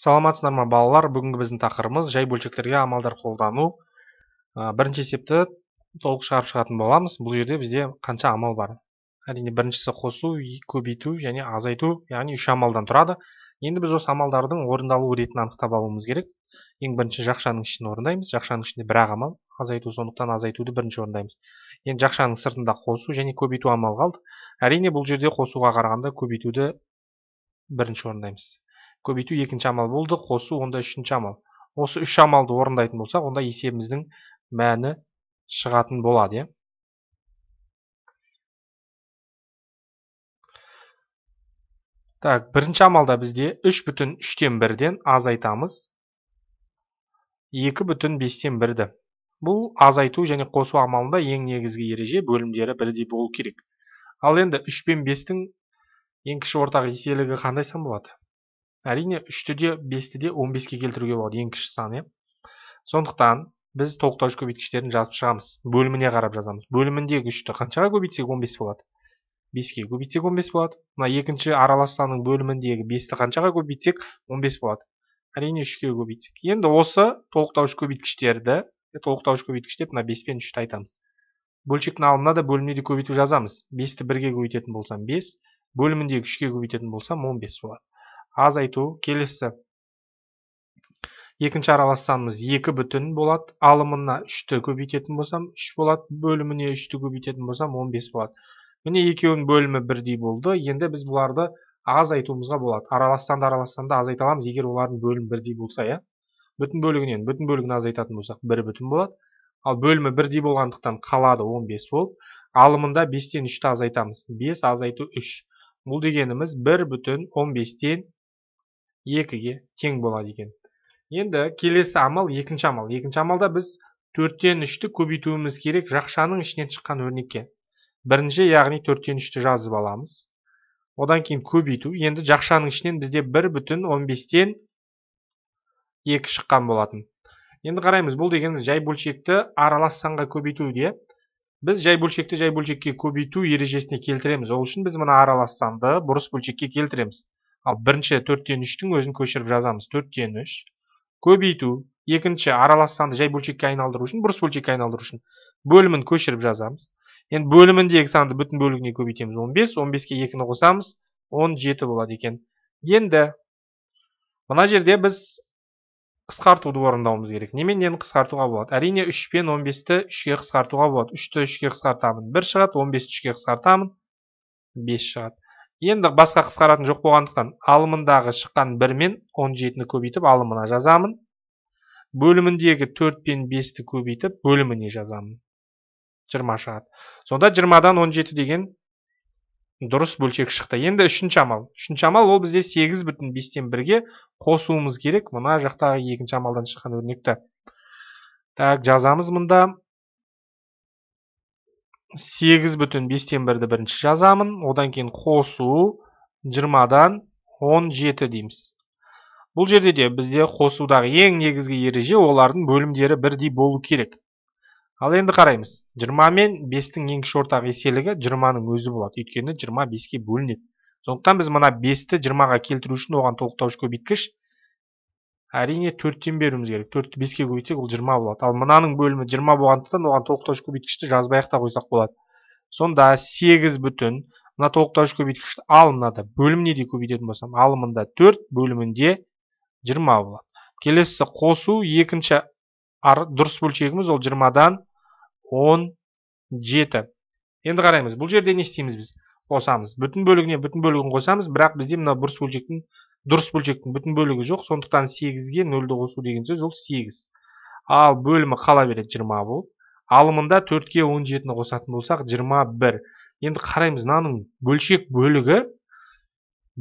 саламатсыздар ма балалар бүгінгі біздің тақырыбымыз жай бөлшектерге амалдар қолдану ә, бірінші есепті толық шығарып шығатын боламыз бұл жерде бізде қанша амал бар әрине біріншісі қосу көбейту және азайту яғни үш амалдан тұрады енді біз осы амалдардың орындалу ретін анықтап алуымыз керек ең бірінші жақшаның ішін орындаймыз жақшаның ішінде бір ақ амал азайту сондықтан азайтуды бірінші орындаймыз енді жақшаның сыртында қосу және көбейту амалы қалды әрине бұл жерде қосуға қарағанда көбейтуді бірінші орындаймыз көбейту екінші амал болды қосу онда үшінші амал осы үш амалды орындайтын болсақ онда есебіміздің мәні шығатын болады иә так бірінші амалда бізде үш бүтін үштен бірден азайтамыз екі бүтін бестен бірді бұл азайту және қосу амалында ең негізгі ереже бөлімдері бірдей болу керек ал енді үш пен бестің ең кіші ортақ еселігі қандай сан болады әрине үшті де бесті де он беске келтіруге болады ең кіші сан иә сондықтан біз тоқтауыш көбейткіштерін жазып шығамыз бөліміне қарап жазамыз бөліміндегі үшті қаншаға көбейтсек он бес болады беске көбейтсек он бес болады мына екінші аралас санның бөліміндегі бесті қаншаға көбейтсек он бес болады әрине үшке көбейтсек енді осы толықтауыш көбейткіштерді толықтауыш көбейткіш деп мына бес пен үшті айтамыз бөлшектің алымына да бөліміне де көбейту жазамыз бесті бірге көбейтетін болсам бес бөліміндегі үшке көбейтетін болсам он бес болады азайту келесі екінші аралас санымыз екі бүтін болады алымына үшті көбейтетін болсам үш болады бөліміне үшті көбейтетін болсам он бес болады міне екеуінің бөлімі бірдей болды енді біз бұларды азайтуымызға болады аралас санды аралас санды азайта аламыз егер олардың бөлімі бірдей болса иә бүтін бөлігінен бүтін бөлігін азайтатын болсақ бір бүтін болады ал бөлімі бірдей болғандықтан қалады 15 болып алымында 5-тен 3-ті азайтамыз 5 азайту 3 бұл дегеніміз 1 бүтін 15-тен екіге тең болады екен енді келесі амал екінші амал екінші амалда біз төрттен үшті көбейтуіміз керек жақшаның ішінен шыққан өрнекке бірінші яғни төрттен үшті жазып аламыз одан кейін көбейту енді жақшаның ішінен бізде бір бүтін он бестен екі шыққан болатын енді қараймыз бұл дегеніміз жай бөлшекті аралас санға көбейту де біз жай бөлшекті жай бөлшекке көбейту ережесіне келтіреміз ол үшін біз мына аралас санды бұрыс бөлшекке келтіреміз ал бірінші төрттен үштің өзін көшіріп жазамыз төрттен үш көбейту екінші аралас санды жай бөлшекке айналдыру үшін бұрыс бөлшекке айналдыру үшін бөлімін көшіріп жазамыз енді бөліміндегі санды бүтін бөлігіне көбейтеміз 15 15-ке 2-ні қосамыз 17 болады екен енді мына жерде біз қысқартуды орындауымыз керек неменен қысқартуға болады әрине 3 пен 15-ті 3-ке қысқартуға болады 3-ті 3-ке қысқартамын 1 шығады 15-ті 3-ке қысқартамын 5 шығады енді басқа қысқаратын жоқ болғандықтан алымындағы шыққан 1 мен 17-ні көбейтіп алымына жазамын. Бөліміндегі 4 пен 5-ті көбейтіп бөліміне жазамын. 20 шығады. Сонда 20-дан 17 деген дұрыс бөлшек шықты. Енді үшінші амал. Үшінші амал ол бізде 8/5-тен 1-ге қосуымыз керек мына жақтағы екінші амалдан шыққан өрнекті. Так, жазамыз мында. 8 бүтін 5-тен 1-ді бірінші жазамын. Одан кейін қосу 20-дан 17 дейміз. Бұл жерде де бізде қосудағы ең негізгі ереже олардың бөлімдері бірдей болу керек. Ал енді қараймыз. 20 мен 5-тің ең кіші ортақ еселігі 20-ның өзі болады. Өйткені 25-ке бөлінеді. Сондықтан біз мына 5-ті 20-ға келтіру үшін оған толықтаушы көбейткіш әрине төрттен беруіміз керек төртті беске көбейтсек ол жиырма болады ал мынаның бөлімі жиырма болғандықтан оған толықтаушы көбейткішті жазбай ақ та қойсақ болады сонда сегіз бүтін мына толықтауыш көбейткішті ал мынада бөліміне де көбейтетін болсам алымында төрт бөлімінде жиырма болады келесі қосу екінші ар, дұрыс бөлшегіміз ол жиырмадан он жеті енді қараймыз бұл жерде не істейміз біз қосамыз бүтін бөлігіне бүтін бөлігін қосамыз бірақ бізде мына бұрыс бөлшектің дұрыс бөлшектің бүтін бөлігі жоқ сондықтан 8-ге 0-ді қосу деген сөз ол 8 ал бөлімі қала береді 20 болып алымында 4 ке 17-ні қосатын болсақ 21 енді қараймыз мынаның бөлшек бөлігі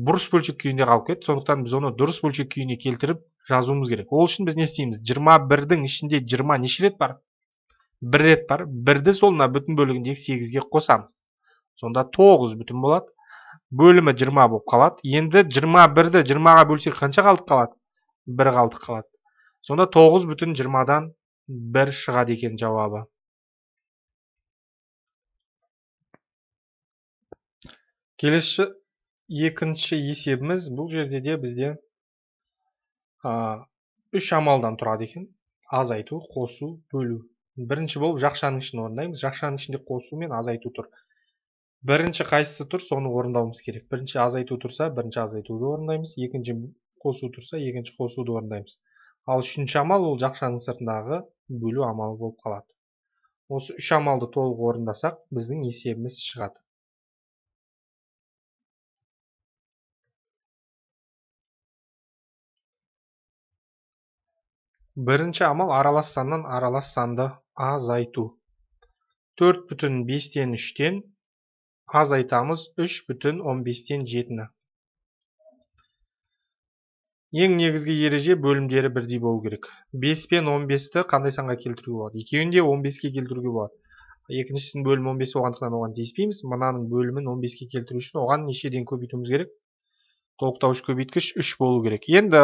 бұрыс бөлшек күйінде қалып кетті сондықтан біз оны дұрыс бөлшек күйіне келтіріп жазуымыз керек ол үшін біз не істейміз 21-дің ішінде 20 неше рет бар бір рет бар бірді сол мына бүтін бөлігіндегі 8-ге қосамыз сонда 9 бүтін болады бөлімі 20 болып қалады енді 21-ді 20-ға бөлсек қанша қалдық қалады бір қалдық қалады сонда 9 бүтін 20-дан бір шығады екен жауабы келесі екінші есебіміз бұл жерде де бізде үш амалдан тұрады екен азайту қосу бөлу бірінші болып жақшаның ішін орындаймыз жақшаның ішінде қосу мен азайту тұр бірінші қайсысы тұр соны орындауымыз керек бірінші азайту тұрса бірінші азайтуды орындаймыз екінші қосу тұрса екінші қосуды орындаймыз ал үшінші амал ол жақшаның сыртындағы бөлу амалы болып қалады осы үш амалды толық орындасақ біздің есебіміз шығады бірінші амал аралас саннан аралас санды азайту төрт бүтін бестен үштен азайтамыз үш бүтін он бестен жетіні ең негізгі ереже бөлімдері бірдей болу керек бес пен он бесті қандай санға келтіруге болады екеуін де он беске келтіруге болады екіншісінің бөлімі он бес болғандықтан оған тиіспейміз мынаның бөлімін он беске келтіру үшін оған нешеден көбейтуіміз керек толықтауыш көбейткіш үш болу керек енді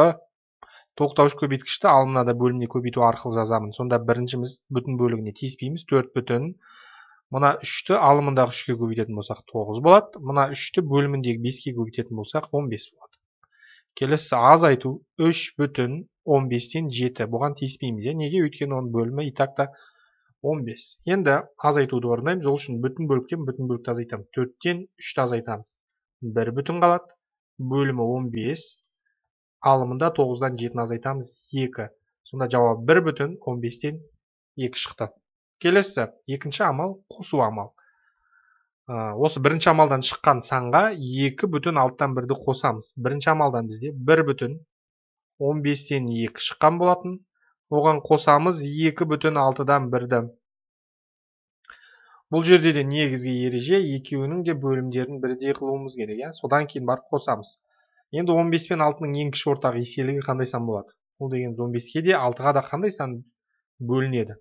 толықтауыш көбейткішті ал мынада бөліміне көбейту арқылы жазамын сонда біріншіміз бүтін бөлігіне тиіспейміз төрт бүтін мына үшті алымындағы үшке көбейтетін болсақ тоғыз болады мына үшті бөліміндегі беске көбейтетін болсақ он бес болады келесі азайту үш бүтін он бестен жеті бұған тиіспейміз иә? неге өйткені оның бөлімі и так та он бес енді азайтуды орындаймыз ол үшін бүтін бөліктен бүтін бөлікті азайтамыз төрттен үшті азайтамыз бір бүтін қалады бөлімі он бес алымында тоғыздан жетіні азайтамыз екі сонда жауап бір бүтін он бестен екі шықты келесі екінші амал қосу амал э, осы бірінші амалдан шыққан санға екі бүтін алтыдан бірді қосамыз бірінші амалдан бізде бір бүтін он бестен екі шыққан болатын оған қосамыз екі бүтін алтыдан бірді бұл жерде де негізгі ереже екеуінің де бөлімдерін бірдей қылуымыз керек иә содан кейін барып қосамыз енді 15 пен алтының ең кіші ортақ еселігі қандай сан болады бұл дегеніміз он беске де алтыға да қандай сан бөлінеді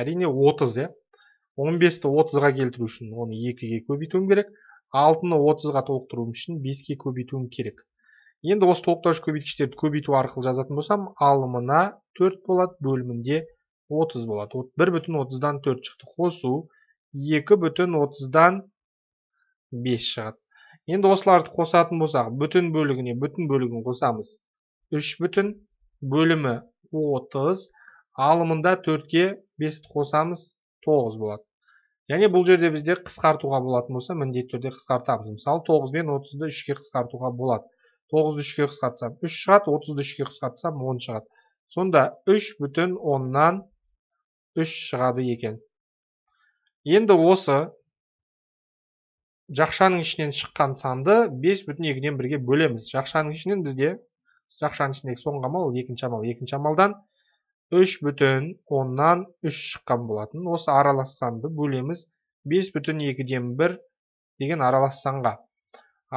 әрине 30 иә 15-ті 30-ға келтіру үшін оны 2-ге көбейтуім керек 6-ны 30-ға толықтыруым үшін 5-ге көбейтуім керек енді осы толықтырушы көбейткіштерді көбейту арқылы жазатын болсам алымына 4 болады бөлімінде 30 болады 1 бүтін 30-дан 4 шықты қосу 2 бүтін 30-дан 5 шығады енді осыларды қосатын болсақ бүтін бөлігіне бүтін бөлігін қосамыз 3 бүтін бөлімі 30 алымында 4-ке 5-ті қосамыз 9 болады. Және бұл жерде бізде қысқартуға болатын болса, міндеттерде қысқартамыз. Мысалы, 9 мен 30-ды 3-ке қысқартуға болады. 9-ды 3-ке қысқартсам 3 шығады, 30-ды 3-ке қысқартсам 10 шығады. Сонда 3 бүтін 10-нан 3 шығады екен. Енді осы жақшаның ішінен шыққан санды 5 бүтін 2-ден 1-ге бөлеміз. Жақшаның ішінен бізде, жақшаның ішіндегі соңғы амал, екінші амал, екінші амалдан үш бүтін оннан үш шыққан болатын осы аралас санды бөлеміз бес бүтін екіден бір деген аралас санға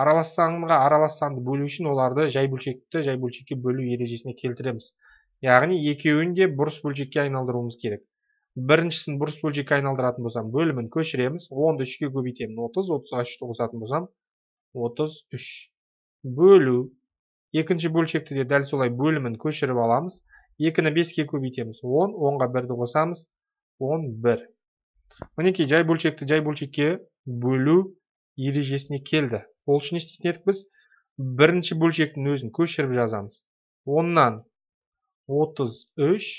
аралас санға аралас санды бөлу үшін оларды жай бөлшекті жай бөлшекке бөлу ережесіне келтіреміз яғни екеуін де бұрыс бөлшекке айналдыруымыз керек біріншісін бұрыс бөлшекке айналдыратын болсам бөлімін көшіреміз онды үшке көбейтемін отыз отызға үшті қосатын болсам отыз үш бөлу екінші бөлшекті де дәл солай бөлімін көшіріп аламыз 2-ні 5-ке көбейтеміз. 10, 10-ға 1-ді қосамыз. 11. Мінекі жай бөлшекті жай бөлшекке бөлу ережесіне келді. Ол үшін естетін едік біз. Бірінші бөлшектің өзін көшіріп жазамыз. 10-нан 33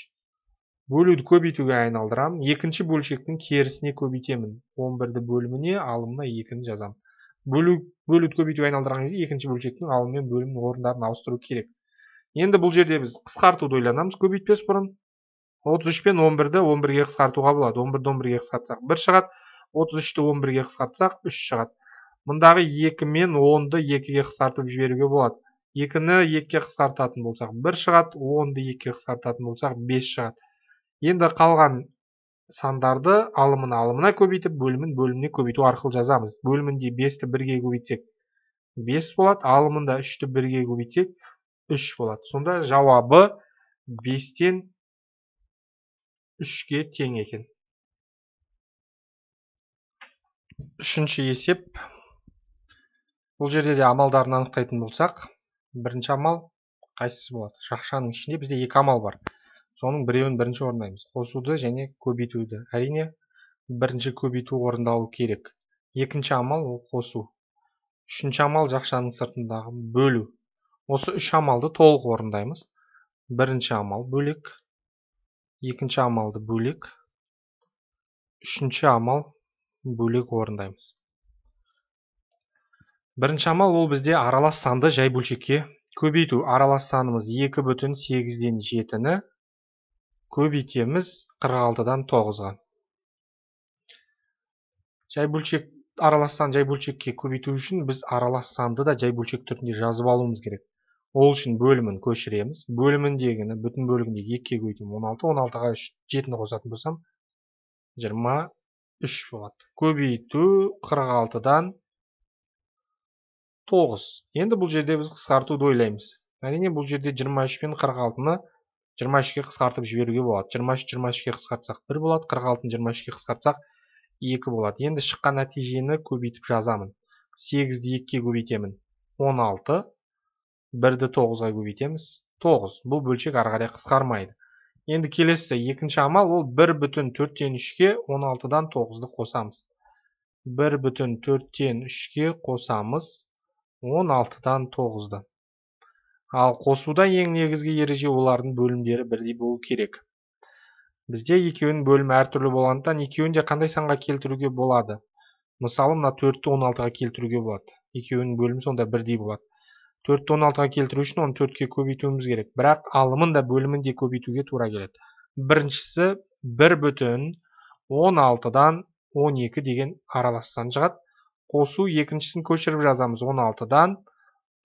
бөлуді көбейтуге айналдырам. Екінші бөлшектің керісіне көбейтемін. 11-ді бөліміне алымына 2-ні жазам. Бөлуді көбейтуге айналдырған екінші бөлшектің мен бөлімінің орындарын ауыстыру керек енді бұл жерде біз қысқартуды ойланамыз көбейтпес бұрын 33 пен 11-ді 11-ге қысқартуға болады 11-ді 11-ге қысқартсақ 1 шығады 33-ті 11-ге қысқартсақ 3 шығады мұндағы 2 мен 10-ды 2-ге қысқартып жіберуге болады 2-ні 2-ге қысқартатын болсақ 1 шығады 10-ды 2-ге қысқартатын болсақ 5 шығады енді қалған сандарды алымын алымына көбейтіп бөлімін бөліміне көбейту арқылы жазамыз бөлімінде 5-ті 1-ге көбейтсек 5 болады алымында 3-ті 1-ге көбейтсек үш болады сонда жауабы бестен үшке тең екен үшінші есеп бұл жерде де амалдарын анықтайтын болсақ бірінші амал қайсысы болады Жақшаның ішінде бізде екі амал бар соның біреуін бірінші орындаймыз қосуды және көбейтуді әрине бірінші көбейту орындалу керек екінші амал ол қосу үшінші амал жақшаның сыртындағы бөлу осы үш амалды толық орындаймыз бірінші амал бөлек екінші амалды бөлек үшінші амал бөлек орындаймыз бірінші амал ол бізде аралас санды жай бөлшекке көбейту аралас санымыз екі бүтін сегізден жетіні көбейтеміз қырық алтыдан тоғызға жай бөлшек аралас сан жай бөлшекке көбейту үшін біз аралас санды да жай бөлшек түрінде жазып алуымыз керек ол үшін бөлімін көшіреміз бөліміндегіні бүтін бөлігіндегі екіге көбейтемін он алты он алтыға үш жетіні қосатын болсам жиырма үш болады көбейту қырық алтыдан тоғыз енді бұл жерде біз қысқартуды ойлаймыз әрине бұл жерде жиырма үш пен қырық алтыны жиырма үшке қысқартып жіберуге болады жиырма үш жиырма үшке қысқартсақ бір болады қырық алтыны жиырма үшке қысқартсақ екі болады енді шыққан нәтижені көбейтіп жазамын сегізді екіге көбейтемін он алты 1-ді 9-ға көбейтеміз. 9. Бұл бөлшек арғарай қысқармайды. Енді келесі екінші амал ол 1 бүтін 4-тен 3-ке 16-дан 9-ды қосамыз. 1 бүтін 4-тен 3-ке қосамыз 16-дан 9-ды. Ал қосуда ең негізгі ереже олардың бөлімдері бірдей болу керек. Бізде екеуінің бөлім әртүрлі болғандықтан екеуін де қандай санға келтіруге болады. Мысалы, мына 4-ті 16-ға келтіруге болады. Екеуінің бөлімі сонда бірдей болады төртті он алтыға келтіру үшін оны төртке көбейтуіміз керек бірақ алымын да бөлімін де көбейтуге тура келеді біріншісі бір бүтін он алтыдан он екі деген аралас сан шығады қосу екіншісін көшіріп жазамыз он алтыдан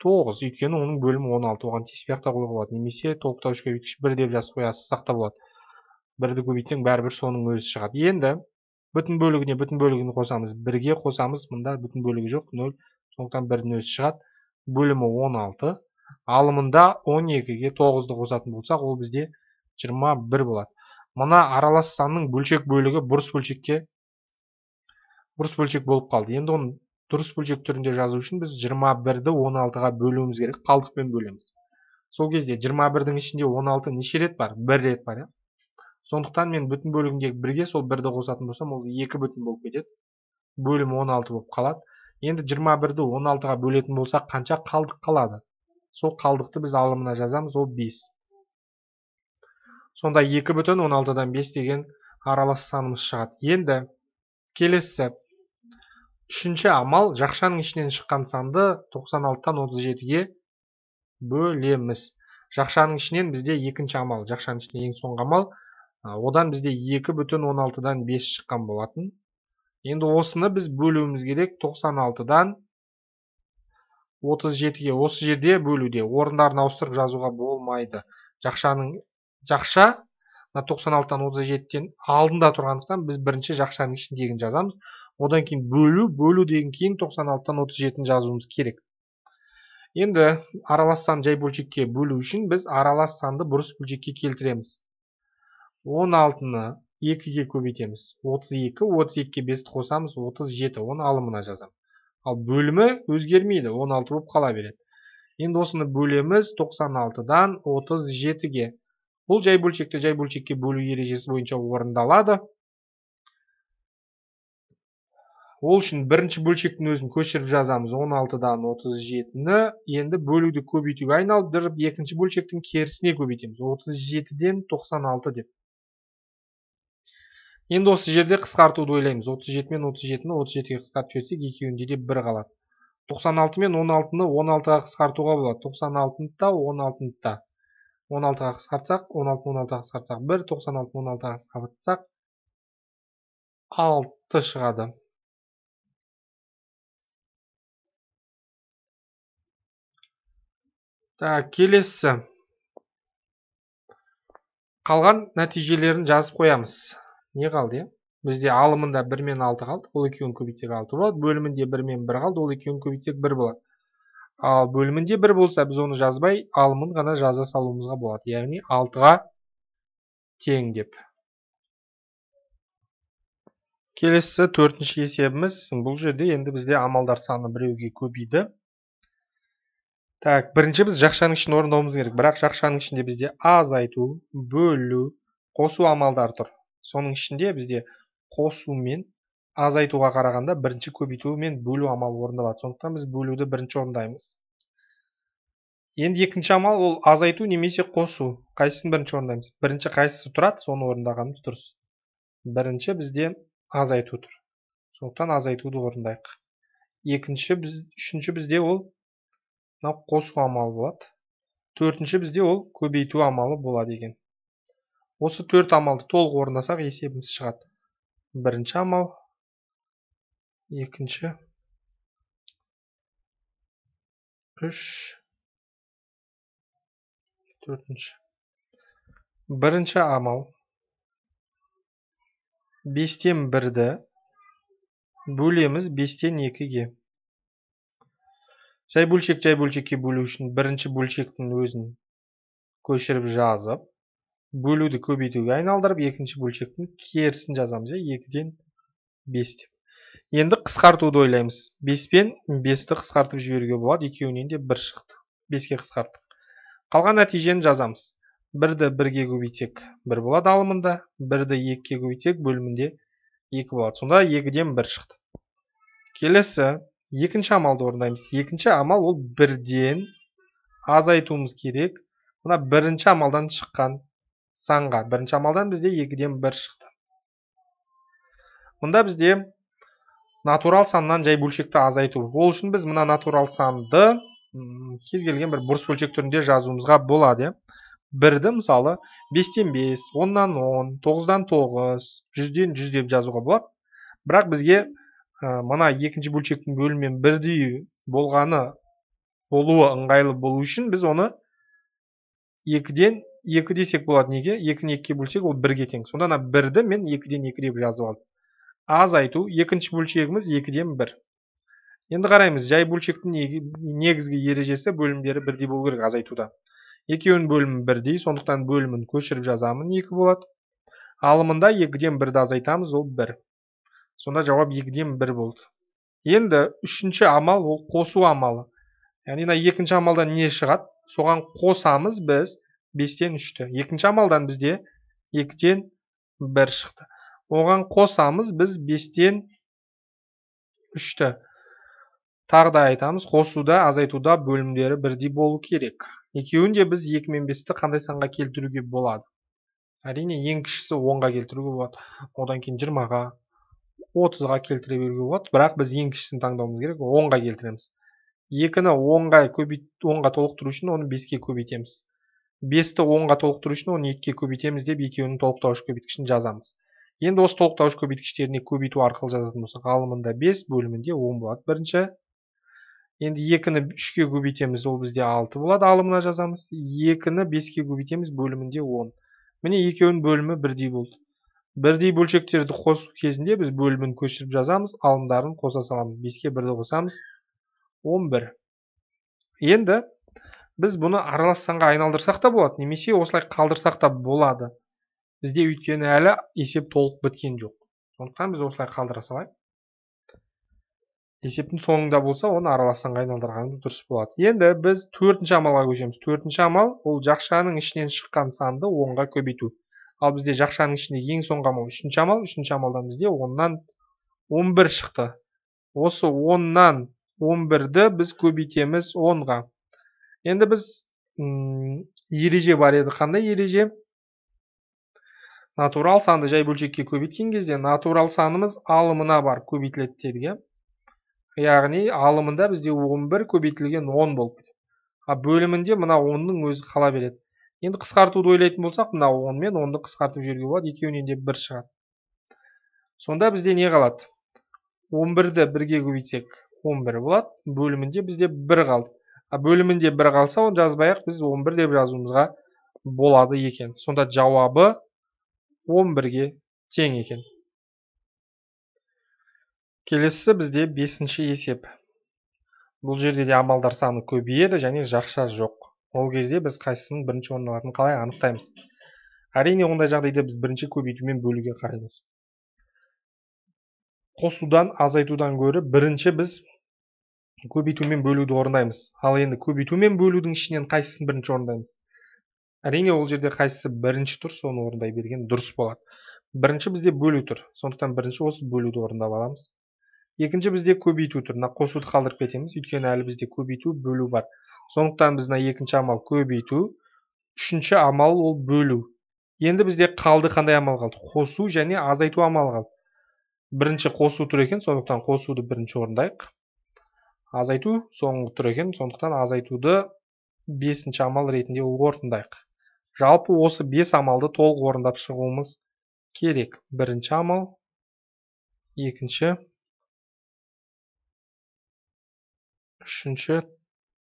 тоғыз өйткені оның бөлімі он алты оған тиіспей ақ та қоюға болады немесе толықтауыш көбейткіш бір деп жазып қоясыз сақта болады бірді көбейтсең бәрібір соның өзі шығады енді бүтін бөлігіне бүтін бөлігін қосамыз бірге қосамыз мында бүтін бөлігі жоқ нөл сондықтан бірдің өзі шығады бөлімі 16 алымында 12-ге 9-ды қосатын болсақ ол бізде 21 болады мына аралас санның бөлшек бөлігі бұрыс бөлшекке бұрыс бөлшек болып қалды енді оны дұрыс бөлшек түрінде жазу үшін біз 21-ді 16-ға бөлуіміз керек қалдықпен бөлеміз сол кезде 21-дің ішінде 16 неше рет бар 1 рет бар иә сондықтан мен бүтін бөлігіндегі бірге сол 1-ді қосатын болсам ол 2 бүтін болып кетеді бөлім 16 болып қалады енді 21-ді 16-ға бөлетін болсақ қанша қалдық қалады сол қалдықты біз алымына жазамыз ол 5 сонда 2 бүтін 16-дан 5 деген аралас санымыз шығады енді келесі үшінші амал жақшаның ішінен шыққан санды 96-тан 37-ге бөлеміз жақшаның ішінен бізде екінші амал жақшаның ішінен ең соңғы амал одан бізде 2 бүтін 16-дан 5 шыққан болатын енді осыны біз бөлуіміз керек 96-дан 37-ге осы жерде бөлуде орындарын ауыстырып жазуға болмайды жақшаның жақша мына 96 дан 37-тен алдында тұрғандықтан біз бірінші жақшаның ішіндегін жазамыз одан кейін бөлу бөлу деген кейін 96 дан 37-ні жазуымыз керек енді аралас сан жай бөлшекке бөлу үшін біз аралас санды бұрыс бөлшекке келтіреміз 16-ны 2-ге көбейтеміз. 32, 32-ке 5-ті қосамыз, 37, оны алымына жазам. Ал бөлімі өзгермейді, 16 болып қала береді. Енді осыны бөлеміз 96-дан 37-ге. Бұл жай бөлшекті жай бөлшекке бөлі ережесі бойынша орындалады. Ол үшін бірінші бөлшектің өзін көшіріп жазамыз 16-дан 37-ні. Енді бөлігді көбейтуге айналып, дұрып екінші бөлшектің керісіне көбейтеміз 37-ден 96 деп енді осы жерде қысқартуды ойлаймыз 37 мен 37-ні 37-ге қысқартып жіберсек екеуінде де 1 қалады 96 мен 16-ны 16-ға қысқартуға болады 96-ны да 16-ны да 16-ға қысқартсақ 16-ны 16-ға қысқартсақ 1 96-ны 16-ға қысқартсақ 6 шығады так келесі қалған нәтижелерін жазып қоямыз не қалды иә бізде алымында бір мен алты қалды ол екеуін көбейтсек алты болады бөлімінде бір мен бір қалды ол екеуін көбейтсек бір болады ал бөлімінде бір болса біз оны жазбай алымын ғана жаза салуымызға болады яғни алтыға тең деп келесі төртінші есебіміз бұл жерде енді бізде амалдар саны біреуге көбейді так бірінші біз жақшаның ішін орындауымыз керек бірақ жақшаның ішінде бізде азайту бөлу қосу амалдары тұр соның ішінде бізде қосу мен азайтуға қарағанда бірінші көбейту мен бөлу амалы орындалады сондықтан біз бөлуді бірінші орындаймыз енді екінші амал ол азайту немесе қосу қайсысын бірінші орындаймыз бірінші қайсысы тұрады соны орындағанымыз дұрыс бірінші бізде азайту тұр сондықтан азайтуды орындайық екінші біз үшінші бізде ол мынау қосу амалы болады төртінші бізде ол көбейту амалы болады екен осы төрт амалды толық орындасақ есебіміз шығады бірінші амал екінші үш төртінші бірінші амал бестен бірді бөлеміз бестен екіге жай бөлшек жай бөлшекке бөлу үшін бірінші бөлшектің өзін көшіріп жазып бөлуді көбейтуге айналдырып екінші бөлшектің керісін жазамыз иә екіден бес деп енді қысқартуды ойлаймыз беспен бесті қысқартып жіберуге болады екеуінен де бір шықты беске қысқарттық қалған нәтижені жазамыз бірді бірге көбейтсек бір болады алымында бірді екіге көбейтсек бөлімінде екі болады сонда екіден бір шықты келесі екінші амалды орындаймыз екінші амал ол бірден азайтуымыз керек мына бірінші амалдан шыққан санға. Бірінші амалдан бізде 2-ден 1 шықты. Мұнда бізде натурал санынан жай бөлшекті азайтып. Ол үшін біз мұна натурал санды кезгелген бір бұрыс бөлшек түрінде жазуымызға болады. Бірді мысалы 5-ден 5, тен 5 10, нан 10 9, 100-ден 100 деп жазуға болады. Бірақ бізге мұна екінші бөлшектің бөлімен бірдей болғаны болуы ыңғайлы болу үшін біз оны 2-ден екі десек болады неге екіні екіге бөлсек ол бірге тең сонда ана бірді мен екіден екі деп жазып алдым азайту екінші бөлшегіміз екіден бір енді қараймыз жай бөлшектің негізгі ережесі бөлімдері бірдей болу керек азайтуда екеуінің бөлімі бірдей сондықтан бөлімін көшіріп жазамын екі болады алымында екіден бірді азайтамыз ол бір сонда жауап екіден бір болды енді үшінші амал ол қосу амалы яғни мына екінші амалдан не шығады соған қосамыз біз 5-тен 3-ті. Екінші амалдан бізде 2-тен 1 шықты. Оған қосамыз, біз 5-тен 3-ті. Тағы да айтамыз, қосуда, азайтуда бөлімдері бірдей болу керек. Екеуінде біз 2 мен 5-ті қандай санға келтіруге болады. Әрине, ең кішісі 10-ға келтіруге болады. Одан кен 20-ға, 30-ға келтіре беруге болады. Бірақ біз ең кішісін таңдауымыз керек, 10-ға келтіреміз. 2-ні 10-ға толықтыру үшін оны 5-ке көбейтеміз. 5-ті 10-ға толықтыру үшін 2 ке көбейтеміз деп 2-е 2-нің толықтауыш көбейткішін жазамыз. Енді осы толықтауыш көбейткіштеріне көбейту арқылы жазатын болса, ғалымында 5, бөлімінде 10 болады бірінші. Енді 2-ні 3-ке көбейтеміз, ол бізде 6 болады, ғалымына жазамыз. 2-ні 5-ке көбейтеміз, бөлімінде 10. Міне 2-нің бөлімі бірдей болды. Бірдей бөлшектерді қосу кезінде біз бөлімін көшіріп жазамыз, ғалымдарын қоса саламыз. 5-ке 1-ді қосамыз. 11. Енді біз бұны аралас санға айналдырсақ та болады немесе осылай қалдырсақ та болады бізде өйткені әлі есеп толық біткен жоқ сондықтан біз осылай қалдыра салайық есептің соңында болса оны аралас санға айналдырғанымыз дұрыс болады енді біз төртінші амалға көшеміз төртінші амал ол жақшаның ішінен шыққан санды онға көбейту ал бізде жақшаның ішінде ең соңғы амал үшінші амал үшінші амалдан бізде оннан он бір шықты осы оннан он бірді біз көбейтеміз онға енді біз ереже бар еді қандай ереже натурал санды жай бөлшекке көбейткен кезде натурал санымыз алымына бар көбейтіледі дедік иә яғни алымында бізде 11 көбейтілген 10 болып кетеді ал бөлімінде мына 10-ның өзі қала береді енді қысқартуды ойлайтын болсақ мына 10 мен 10-ды қысқартып жіберуге болады екеуінен де бір шығады сонда бізде не қалады 11-ді бірге көбейтсек 11 болады бөлімінде бізде бір қалды бөлімінде бір қалса оны жазбай біз 11 деп жазуымызға болады екен сонда жауабы 11-ге тең екен келесі бізде бесінші есеп бұл жерде де амалдар саны көбейеді және жақша жоқ ол кезде біз қайсысының бірінші орын алатынын қалай анықтаймыз әрине ондай жағдайда біз бірінші көбейтумен бөлуге қараймыз қосудан азайтудан гөрі бірінші біз мен бөлуді орындаймыз ал енді көбейту мен бөлудің ішінен қайсысын бірінші орындаймыз әрине ол жерде қайсысы бірінші тұр соны орындай берген дұрыс болады бірінші бізде бөлу тұр сондықтан бірінші осы бөлуді орындап аламыз екінші бізде көбейту тұр мына қосуды қалдырып кетеміз өйткені әлі бізде көбейту бөлу бар сондықтан біз мына екінші амал көбейту үшінші амал ол бөлу енді бізде қалды қандай амал қалды қосу және азайту амалы қалды бірінші қосу тұр екен сондықтан қосуды бірінші орындайық азайту соңғы тұр екен сондықтан азайтуды бесінші амал ретінде орындайық жалпы осы бес амалды толық орындап шығуымыз керек бірінші амал екінші үшінші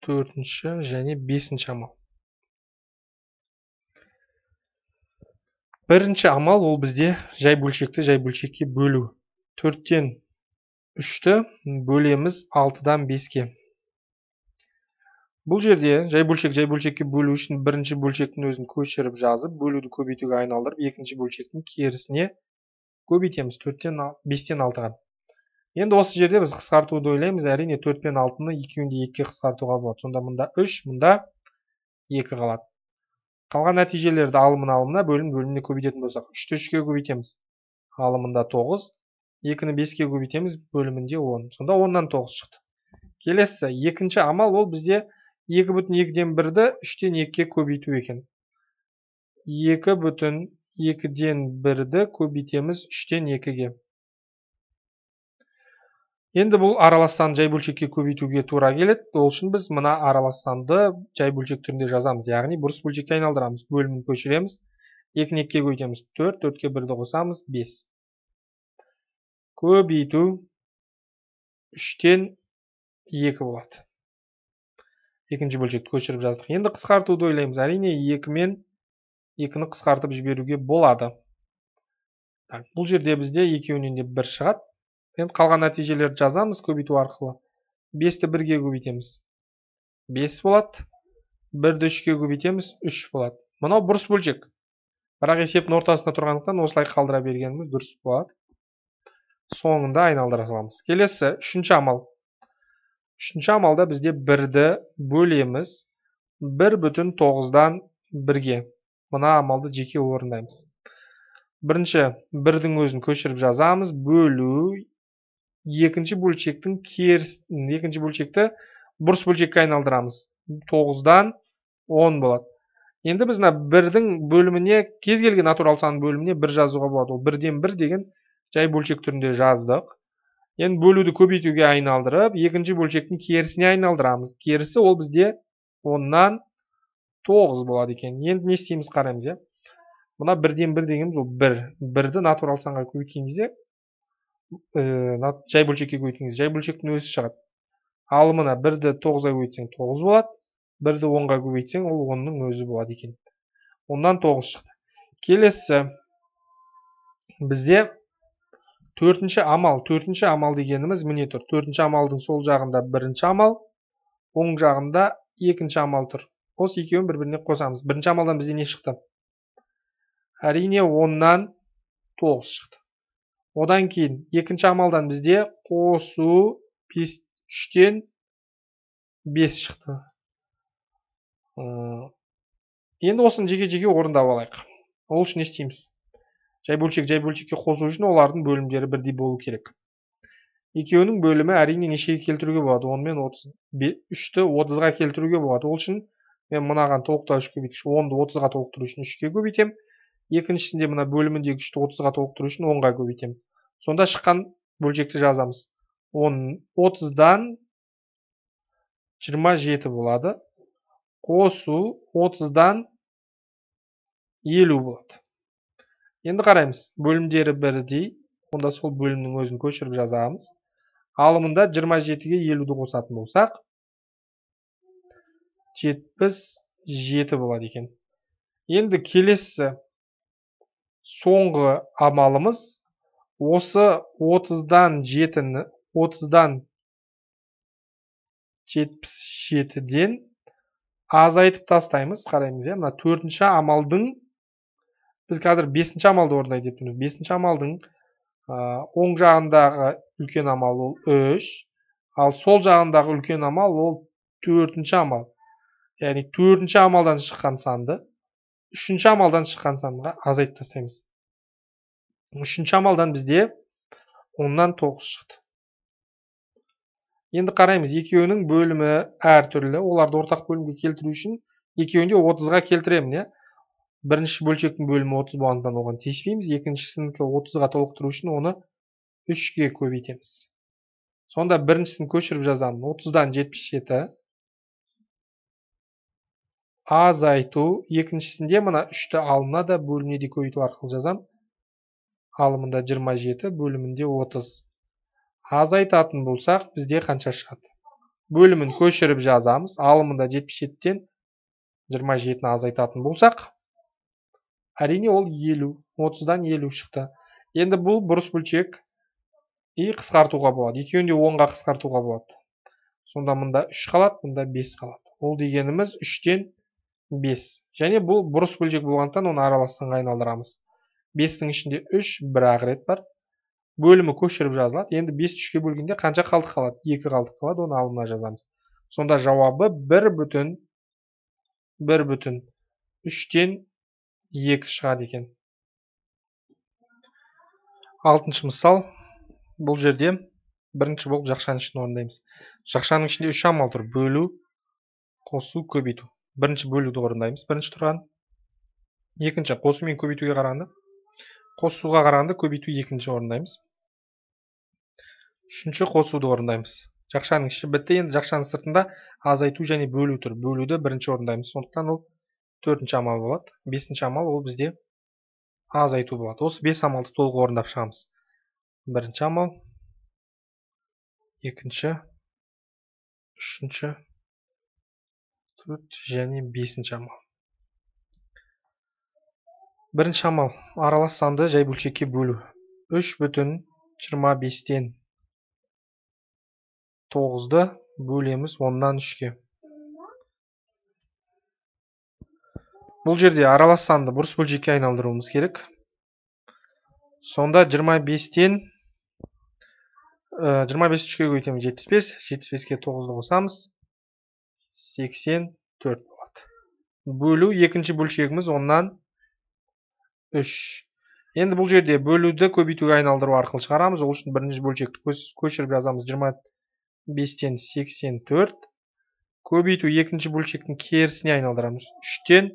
төртінші және бесінші амал бірінші амал ол бізде жай бөлшекті жай бөлшекке бөлу төрттен үшті бөлеміз алтыдан беске бұл жерде жай бөлшек жай бөлшекке бөлу үшін бірінші бөлшектің өзін көшіріп жазып бөлуді көбейтуге айналдырып екінші бөлшектің керісіне көбейтеміз төрттен бестен алтыға енді осы жерде біз қысқартуды ойлаймыз әрине төрт пен алтыны екеуін де екіге қысқартуға болады сонда мында үш мында екі қалады қалған нәтижелерді алымын алымына бөлім бөліміне көбейтетін болсақ үшті үшке көбейтеміз алымында тоғыз 2-ні 5-ке көбейтеміз бөлімінде 10. Сонда 10-нан 9 шықты. Келесі, екінші амал ол бізде 2 бүтін 2-ден 1-ді 3-ден 2-ке көбейту екен. 2 бүтін 2-ден 1-ді көбейтеміз 3-ден 2-ге. Енді бұл араласан жай бөлшекке көбейтуге тура келеді. Ол үшін біз мына араласанды жай бөлшек түрінде жазамыз. Яғни бұрыс бөлшекке айналдырамыз, бөлімін көшіреміз. 2-ні 2-ге көбейтеміз 4, 4-ке 1-ді қосамыз 5 көбейту үштен екі болады екінші бөлшекті көшіріп жаздық енді қысқартуды ойлаймыз әрине екімен екіні қысқартып жіберуге болады так, бұл жерде бізде екеуінен де бір шығады енді қалған нәтижелерді жазамыз көбейту арқылы бесті бірге көбейтеміз бес болады бірді үшке көбейтеміз үш болады мынау бұрыс бөлшек бірақ есептің ортасында тұрғандықтан осылай қалдыра бергеніміз дұрыс болады соңында айналдыра саламыз келесі үшінші амал үшінші амалда бізде бірді бөлеміз бір бүтін тоғыздан бірге мына амалды жеке орындаймыз бірінші бірдің өзін көшіріп жазамыз бөлу екінші бөлшектің керіс екінші бөлшекті бұрыс бөлшекке айналдырамыз тоғыздан он болады енді біз мына бірдің бөліміне кез келген натурал сан бөліміне бір жазуға болады ол бірден бір деген жай бөлшек түрінде жаздық енді бөлуді көбейтуге айналдырып екінші бөлшектің керісіне айналдырамыз керісі ол бізде оннан тоғыз болады екен енді не істейміз қараймыз иә мына бірден бір дегеніміз ол бір бірді натурал санға көбейткен кезде ә, э, жай бөлшекке көбейткен кезде жай бөлшектің өзі шығады ал мына бірді тоғызға көбейтсең тоғыз болады бірді онға көбейтсең ол онның өзі болады екен оннан тоғыз шықты келесі бізде төртінші амал төртінші амал дегеніміз міне тұр төртінші амалдың сол жағында бірінші амал оң жағында екінші амал тұр осы екеуін бір біріне қосамыз бірінші амалдан бізде не шықты әрине оннан тоғыз шықты одан кейін екінші амалдан бізде қосу бес үштен бес шықты енді осыны жеке жеке орындап алайық ол үшін не істейміз жай бөлшек жай бөлшекке қосу үшін олардың бөлімдері бірдей болу керек екеуінің бөлімі әрине нешеге келтіруге болады онымен үшті отызға келтіруге болады ол үшін мен мынаған толықтауыш көбейткіш онды отызға толықтыру үшін үшке көбейтемін екіншісінде мына бөліміндегі үшті отызға толықтыру үшін онға көбейтемін сонда шыққан бөлшекті жазамыз он отыздан жиырма жеті болады қосу отыздан елу болады енді қараймыз бөлімдері бірдей онда сол бөлімнің өзін көшіріп жазамыз алымында 27-ге 50-ді қосатын болсақ 77 болады екен енді келесі соңғы амалымыз осы 30-дан 7-ні 30-дан 77-ден азайтып тастаймыз қараймыз иә мына 4-ші амалдың біз қазір бесінші амалды орындайын деп тұрмыз бесінші амалдың оң жағындағы үлкен амал ол үш ал сол жағындағы үлкен амал ол төртінші амал яғни төртінші амалдан шыққан санды үшінші амалдан шыққан санға азайтып тастаймыз үшінші амалдан бізде оннан тоғыз шықты енді қараймыз екеуінің бөлімі әртүрлі оларды ортақ бөлімге келтіру үшін екеуін де отызға келтіремін иә бірінші бөлшектің бөлімі 30 болғандықтан оған тиіспейміз екіншісінікі 30-ға толықтыру үшін оны 3-ге көбейтеміз сонда біріншісін көшіріп жазамын 30-дан 77 азайту екіншісінде мына 3-ті алымына да бөліміне де көбейту арқылы жазам алымында 27 бөлімінде 30 азайтатын болсақ бізде қанша шығады бөлімін көшіріп жазамыз алымында 77-тен 27-ні азайтатын болсақ әрине ол елу отыздан елу шықты енді бұл бұрыс бөлшек и қысқартуға болады екеуін де онға қысқартуға болады сонда мында үш қалады мында бес қалады ол дегеніміз үштен бес және бұл бұрыс бөлшек болғандықтан оны аралас санға айналдырамыз бестің ішінде үш бір ақ рет бар бөлімі көшіріп жазылады енді бесті үшке бөлгенде қанша қалдық қалады екі қалдық қалады оны алдына жазамыз сонда жауабы бір бүтін бір бүтін үштен екі шығады екен алтыншы мысал бұл жерде бірінші болып жақшаның ішін орындаймыз жақшаның ішінде үш амал тұр бөлу қосу көбейту бірінші бөлуді орындаймыз бірінші тұрған екінші қосу мен көбейтуге қарағанда қосуға қарағанда көбейту екінші орындаймыз үшінші қосуды орындаймыз жақшаның іші бітті енді жақшаның сыртында азайту және бөлу тұр бөлуді бірінші орындаймыз сондықтан ол төртінші амал болады бесінші амал ол бізде азайту болады осы бес амалды толық орындап шығамыз бірінші амал екінші үшінші төрт және бесінші амал бірінші амал аралас санды жай бөлшекке бөлу үш бүтін жиырма бестен тоғызды бөлеміз оннан үшке бұл жерде аралас санды бұрыс бөлшекке айналдыруымыз керек сонда 25-тен 25 э, үшке көйтемі 75 75-ке 9-ды қосамыз 84 болады бөлу екінші бөлшегіміз оннан 3 енді бұл жерде бөлуді көбейтуге айналдыру арқылы шығарамыз ол үшін бірінші бөлшекті көшіріп жазамыз 25-тен 84 көбейту екінші бөлшектің керісіне айналдырамыз 3-тен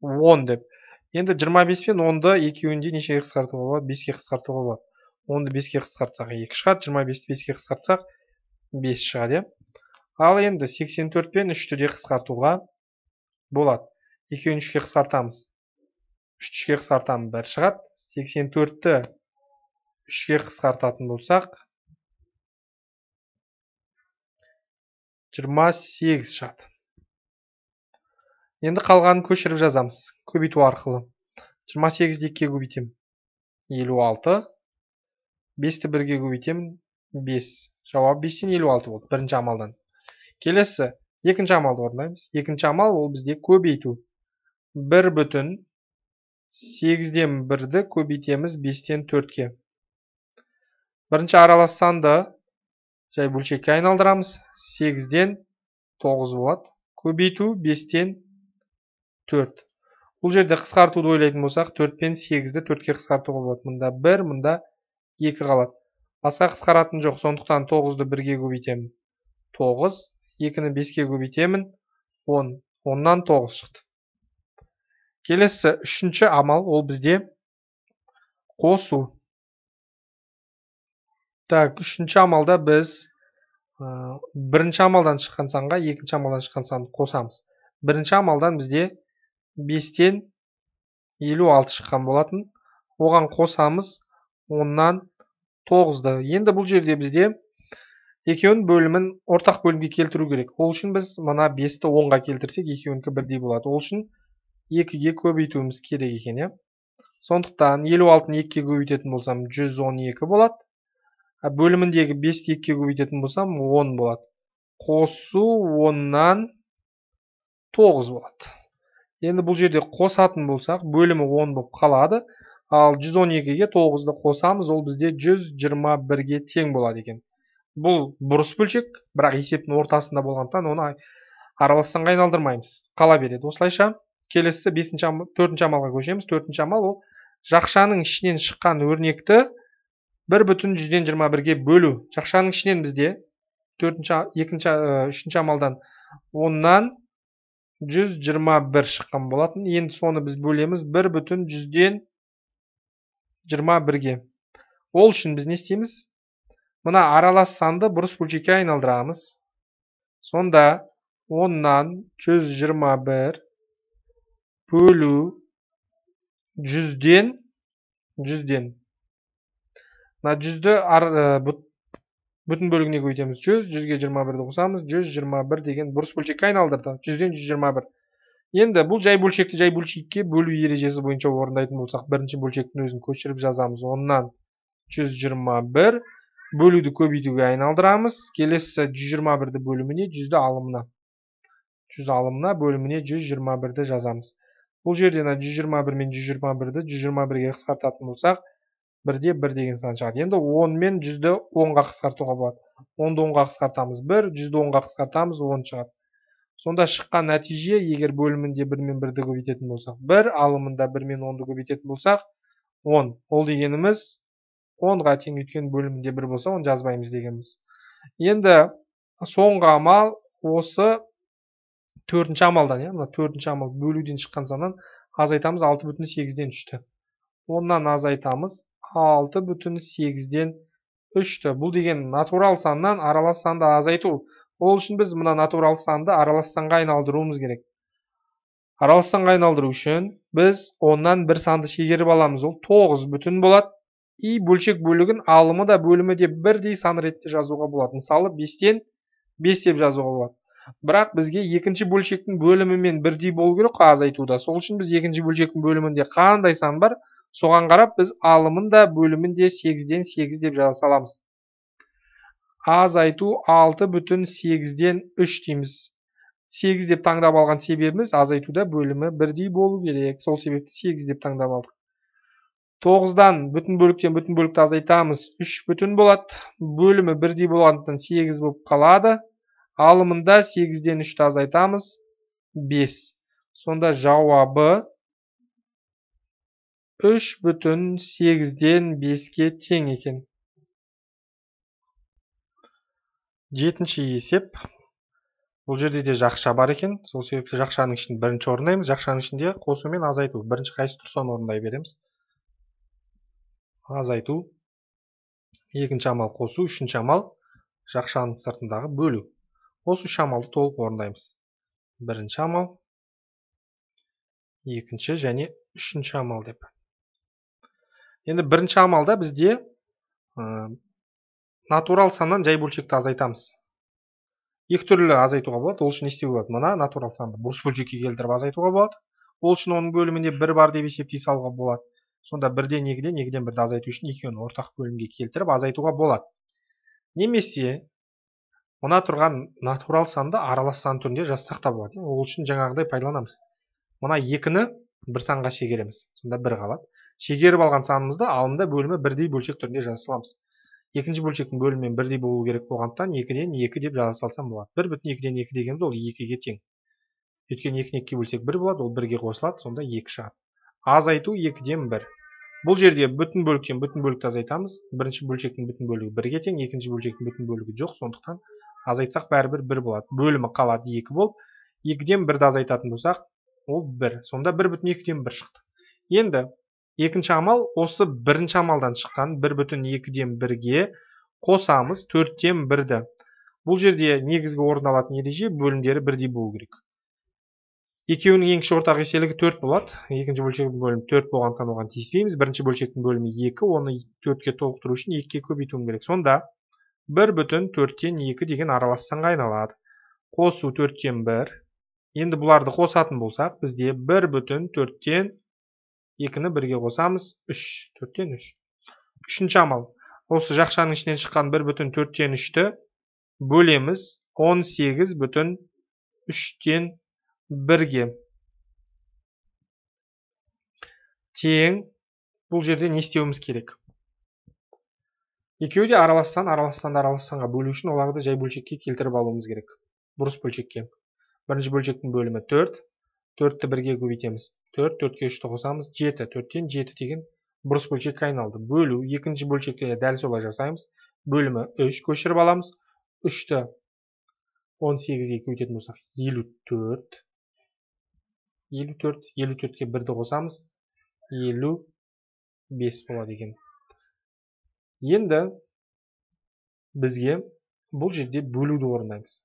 10 деп. Енді 25 пен 10-ды екеуінде нешеге қысқартуға болады? 5-ке қысқартуға болады. 10-ды 5-ке қысқартсақ 2 шығады, 25-ті 5-ке қысқартсақ 5 шығады, иә? Ал енді 84 пен 3-ті де қысқартуға болады. Екеуін 3-ке қысқартамыз. 3-ке қысқартам 1 шығады. 84-ті 3-ке қысқартатын болсақ 28 шығады енді қалғанын көшіріп жазамыз көбейту арқылы 28-ді 2-ге көбейтемін 56 5-ті 1-ге көбейтемін 5 жауап 5-тен 56 болды бірінші амалдан келесі екінші амалды орындаймыз екінші амал ол бізде көбейту 1 бүтін 8-ден 1-ді көбейтеміз 5-тен 4-ке бірінші аралас санды жай бөлшекке айналдырамыз 8-ден 9 болады көбейту 5-тен 4 4. Бұл жерде қысқартуды ойлайтын болсақ, 4 пен 8-ді 4-ке қысқартуға болады. Мұнда 1, мұнда 2 қалады. Басқа қысқаратын жоқ, сондықтан 9-ды 1-ге көбейтемін. 9, 2-ні 5-ке көбейтемін. 10, 10-нан 9 шықты. Келесі үшінші амал ол бізде қосу. Так, үшінші амалда біз бірінші амалдан шыққан санға, екінші амалдан шыққан санды қосамыз. Бірінші амалдан бізде 5-тен 56 шыққан болатын. Оған қосамыз 10-нан 9-ды. Енді бұл жерде бізде екеуін бөлімін ортақ бөлімге келтіру керек. Ол үшін біз мұна 5-ті 10-ға келтірсек, екеуінкі бірдей болады. Ол үшін 2-ге көбейтуіміз керек екене. Иә. Сондықтан 56-ның 2 ге көбейтетін болсам 112 болады. Бөліміндегі 5-ті 2 ге көбейтетін болсам 10 болады. Қосу 10-нан 9 болады енді бұл жерде қосатын болсақ бөлімі 10 болып қалады ал 112-ге 9-ды қосамыз ол бізде 121-ге тең болады екен бұл бұрыс бөлшек бірақ есептің ортасында болғандықтан оны аралас қайналдырмаймыз, қала береді осылайша келесі 5-ші, 4 ші амалға көшеміз 4 4-ші амал ол жақшаның ішінен шыққан өрнекті бір бүтін ге бөлу жақшаның ішінен бізде 2-ші, 3-ші амалдан 10-нан 121 шыққан болатын енді соны біз бөлеміз 1 бүтін 100-ден 21-ге ол үшін біз не істейміз мына аралас санды бұрыс бөлшекке айналдырамыз сонда 10-нан 121 бөлу 100-ден 100-ді жүзді э, бүтін бөлігіне көбейтеміз жүз жүзге жиырма бірді қосамыз жүз жиырма бір деген бұрыс бөлшекке айналдырды жүзден жүз жиырма бір енді бұл жай бөлшекті жай бөлшекке бөлу ережесі бойынша орындайтын болсақ бірінші бөлшектің өзін көшіріп жазамыз оннан жүз жиырма бір бөлуді көбейтуге айналдырамыз келесі жүз жиырма бірді бөліміне жүзді алымына жүз алымына бөліміне жүз жиырма бірді жазамыз бұл жерде мына жүз жиырма бір мен жүз жиырма бірді жүз жиырма бірге қысқартатын болсақ бірде бір деген сан шығады енді он мен жүзді онға қысқартуға болады онды онға қысқартамыз бір жүзді онға қысқартамыз он шығады сонда шыққан нәтиже егер бөлімінде бір мен бірді көбейтетін болсақ бір алымында бір мен онды көбейтетін болсақ он ол дегеніміз онға тең өйткені бөлімінде бір болса оны жазбаймыз дегеніміз енді соңғы амал осы төртінші амалдан иә мына төртінші амал бөлуден шыққан саннан азайтамыз алты бүтін сегізден үшті оннан азайтамыз алты бүтін сегізден үшті бұл деген натурал саннан аралас санды азайту ол үшін біз мына натурал санды аралас санға айналдыруымыз керек аралас санға айналдыру үшін біз оннан бір санды шегеріп аламыз ол тоғыз бүтін болады и бөлшек бөлігін алымы да бөлімі де бірдей сан ретте жазуға болады мысалы бестен бес деп жазуға болады бірақ бізге екінші бөлшектің бөлімімен бірдей болу керек қой азайтуда сол үшін біз екінші бөлшектің бөлімінде қандай сан бар соған қарап біз алымын да бөлімін де сегізден сегіз деп жаза саламыз азайту алты бүтін сегізден үш дейміз сегіз деп таңдап алған себебіміз азайтуда бөлімі бірдей болу керек сол себепті сегіз деп таңдап алдық тоғыздан бүтін бөліктен бүтін бөлікті азайтамыз үш бүтін болады бөлімі бірдей болғандықтан сегіз болып қалады алымында сегізден үшті азайтамыз бес сонда жауабы үш бүтін сегізден беске тең екен жетінші есеп бұл жерде де жақша бар екен сол себепті жақшаның ішін бірінші орындаймыз жақшаның ішінде қосу мен азайту бірінші қайсы тұрса соны орындай береміз азайту екінші амал қосу үшінші амал жақшаның сыртындағы бөлу осы үш амалды толық орындаймыз бірінші амал екінші және үшінші амал деп енді бірінші амалда бізде ә, натурал саннан жай бөлшекті азайтамыз екі түрлі азайтуға болады ол үшін не істеуге болады мына натурал санды бұрыс бөлшекке келтіріп азайтуға болады ол үшін оның бөлімінде бір бар деп есептей салуға болады сонда бірден екіден екіден бірді азайту үшін екеуін ортақ бөлімге келтіріп азайтуға болады немесе мына тұрған натурал санды аралас сан түрінде жазсақ та болады ол үшін жаңағыдай пайдаланамыз мына екіні бір санға шегереміз сонда бір қалады шегеріп алған санымызды алдында бөлімі бірдей бөлшек түрінде жаза саламыз екінші бөлшектің бөлімімен бірдей болу керек болғандықтан екіден екі деп жаза салсам болады бір бүтін екіден екі дегеніміз ол екіге тең өйткені екіні екіге бөлсек бір болады ол бірге қосылады сонда екі шығады азайту екіден бір бұл жерде бүтін бөліктен бүтін бөлікті азайтамыз бірінші бөлшектің бүтін бөлігі бірге тең екінші бөлшектің бүтін бөлігі жоқ сондықтан азайтсақ бәрібір бір болады бөлімі қалады екі болып екіден бірді азайтатын болсақ ол бір сонда бір бүтін екіден бір шықты енді екінші амал осы бірінші амалдан шыққан бір бүтін екіден бірге қосамыз төрттен бірді бұл жерде негізгі орындалатын ереже бөлімдері бірдей болу керек екеуінің ең кіші ортақ еселігі төрт болады екінші бөлшектің бөлімі төрт болғандықтан оған тиіспейміз бірінші бөлшектің бөлімі екі оны төртке толықтыру үшін екіге көбейтуім керек сонда бір бүтін төрттен екі деген аралас санға айналады қосу төрттен бір енді бұларды қосатын болсақ бізде бір бүтін төрттен 2-ні бірге қосамыз. 3, 4-тен 3. Үшінші амал. Осы жақшаның ішінен шыққан 1 бүтін 4-тен 3-ті бөлеміз 18 бүтін 3-тен 1-ге. Тең. Бұл жерде не істеуіміз керек? Екеуде араласыстан, араласыстан, араласыстанға бөлі үшін оларды жай бөлшекке келтіріп алуымыз керек. Бұрыс бөлшекке. Бірінші бөлшектің бөлімі 4. 4-ті бірге көбейтеміз. 4, 4-ке 3-ті қосамыз, 7, 4-тен 7 деген бұрыс бөлшек айналды. Бөлу, екінші бөлшекте дәл солай жасаймыз. Бөлімі 3 көшіріп аламыз. 3-ті 18-ге көйтетін болсақ, 54. 54, 54-ке 1-ді қосамыз. 55 бола деген. Енді бізге бұл жерде бөлуді орындаймыз.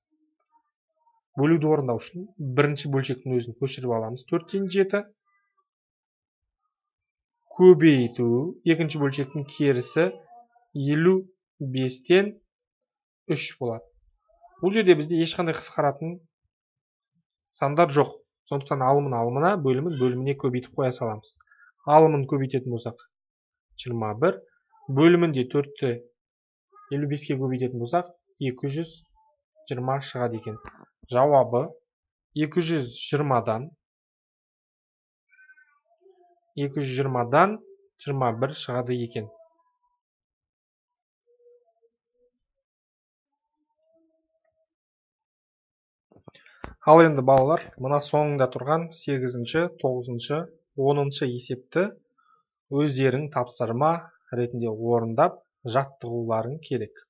Бөлуді орындау үшін бірінші бөлшектің өзін көшіріп аламыз. 4-тен 7 көбейту екінші бөлшектің керісі елу бестен үш болады бұл жерде бізде ешқандай қысқаратын сандар жоқ сондықтан алымын алымына бөлімін бөліміне көбейтіп қоя саламыз алымын көбейтетін болсақ 21 бөлімінде 4-ті 55-ке көбейтетін болсақ 220 шығады екен жауабы 220-дан 220-дан 21 шығады екен ал енді балалар мына соңында тұрған 8, 9, 10 есепті өздерің тапсырма ретінде орындап жаттығуларың керек